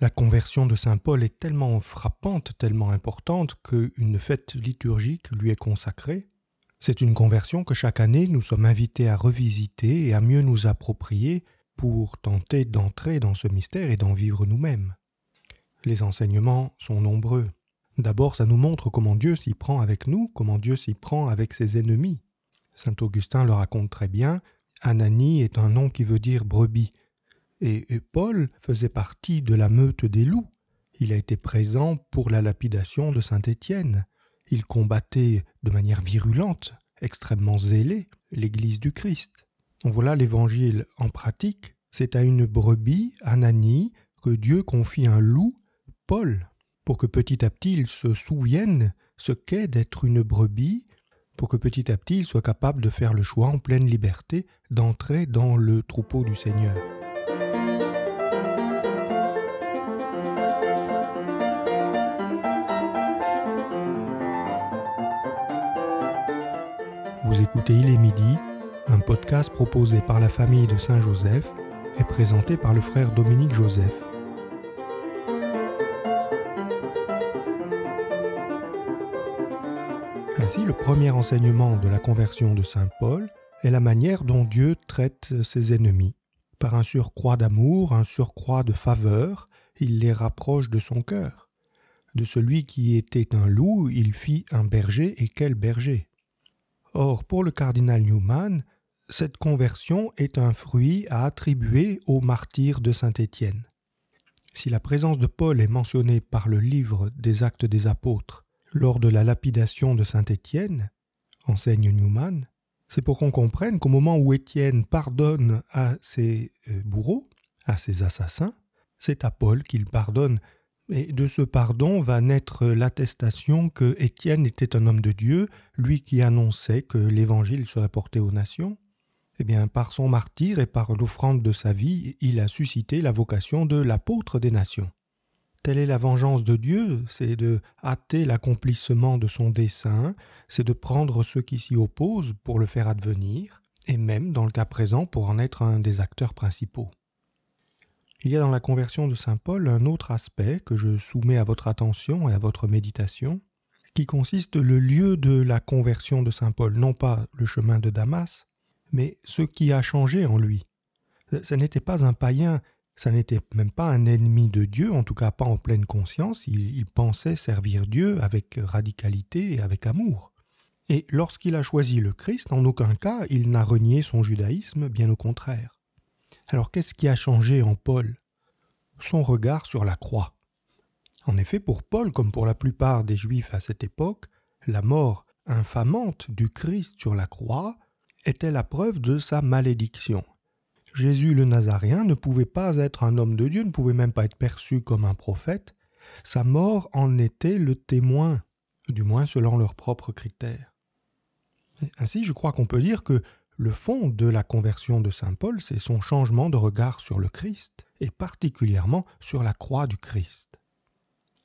La conversion de Saint Paul est tellement frappante, tellement importante, qu'une fête liturgique lui est consacrée. C'est une conversion que chaque année nous sommes invités à revisiter et à mieux nous approprier pour tenter d'entrer dans ce mystère et d'en vivre nous-mêmes. Les enseignements sont nombreux. D'abord, ça nous montre comment Dieu s'y prend avec nous, comment Dieu s'y prend avec ses ennemis. Saint Augustin le raconte très bien. Anani » est un nom qui veut dire brebis et, Paul faisait partie de la meute des loups. Il a été présent pour la lapidation de Saint-Étienne. Il combattait de manière virulente, extrêmement zélée, l'Église du Christ. voit voilà l'Évangile en pratique. C'est à une brebis, Ananie, que Dieu confie un loup, Paul, pour que petit à petit il se souvienne ce qu'est d'être une brebis, pour que petit à petit il soit capable de faire le choix en pleine liberté d'entrer dans le troupeau du Seigneur. Vous écoutez Il est midi, un podcast proposé par la famille de Saint-Joseph et présenté par le frère Dominique Joseph. Ainsi, le premier enseignement de la conversion de Saint Paul est la manière dont Dieu traite ses ennemis. Par un surcroît d'amour, un surcroît de faveur, il les rapproche de son cœur. De celui qui était un loup, il fit un berger, et quel berger Or, pour le cardinal Newman, cette conversion est un fruit à attribuer au martyrs de Saint Étienne. Si la présence de Paul est mentionnée par le livre des Actes des Apôtres lors de la lapidation de Saint Étienne, enseigne Newman, c'est pour qu'on comprenne qu'au moment où Étienne pardonne à ses euh, bourreaux, à ses assassins, c'est à Paul qu'il pardonne et de ce pardon va naître l'attestation que Étienne était un homme de Dieu, lui qui annonçait que l'Évangile serait porté aux nations. Eh bien, par son martyr et par l'offrande de sa vie, il a suscité la vocation de l'apôtre des nations. Telle est la vengeance de Dieu, c'est de hâter l'accomplissement de son dessein, c'est de prendre ceux qui s'y opposent pour le faire advenir, et même, dans le cas présent, pour en être un des acteurs principaux. Il y a dans la conversion de Saint Paul un autre aspect que je soumets à votre attention et à votre méditation, qui consiste le lieu de la conversion de Saint Paul, non pas le chemin de Damas, mais ce qui a changé en lui. Ce n'était pas un païen, ça n'était même pas un ennemi de Dieu, en tout cas pas en pleine conscience, il pensait servir Dieu avec radicalité et avec amour. Et lorsqu'il a choisi le Christ, en aucun cas il n'a renié son judaïsme, bien au contraire. Alors qu'est-ce qui a changé en Paul Son regard sur la croix. En effet, pour Paul, comme pour la plupart des Juifs à cette époque, la mort infamante du Christ sur la croix était la preuve de sa malédiction. Jésus le Nazaréen ne pouvait pas être un homme de Dieu, ne pouvait même pas être perçu comme un prophète, sa mort en était le témoin, du moins selon leurs propres critères. Ainsi, je crois qu'on peut dire que le fond de la conversion de Saint Paul, c'est son changement de regard sur le Christ, et particulièrement sur la croix du Christ.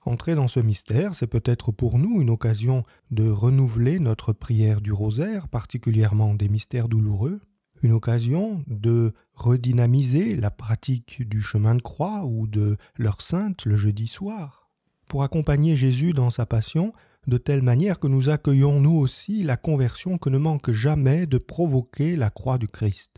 Entrer dans ce mystère, c'est peut-être pour nous une occasion de renouveler notre prière du rosaire, particulièrement des mystères douloureux, une occasion de redynamiser la pratique du chemin de croix ou de l'heure sainte le jeudi soir. Pour accompagner Jésus dans sa passion, de telle manière que nous accueillons nous aussi la conversion que ne manque jamais de provoquer la croix du Christ.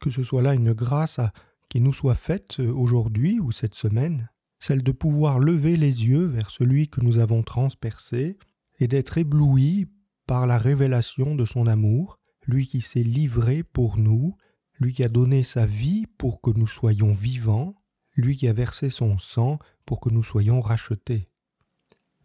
Que ce soit là une grâce qui nous soit faite euh, aujourd'hui ou cette semaine, celle de pouvoir lever les yeux vers celui que nous avons transpercé et d'être ébloui par la révélation de son amour, lui qui s'est livré pour nous, lui qui a donné sa vie pour que nous soyons vivants, lui qui a versé son sang pour que nous soyons rachetés.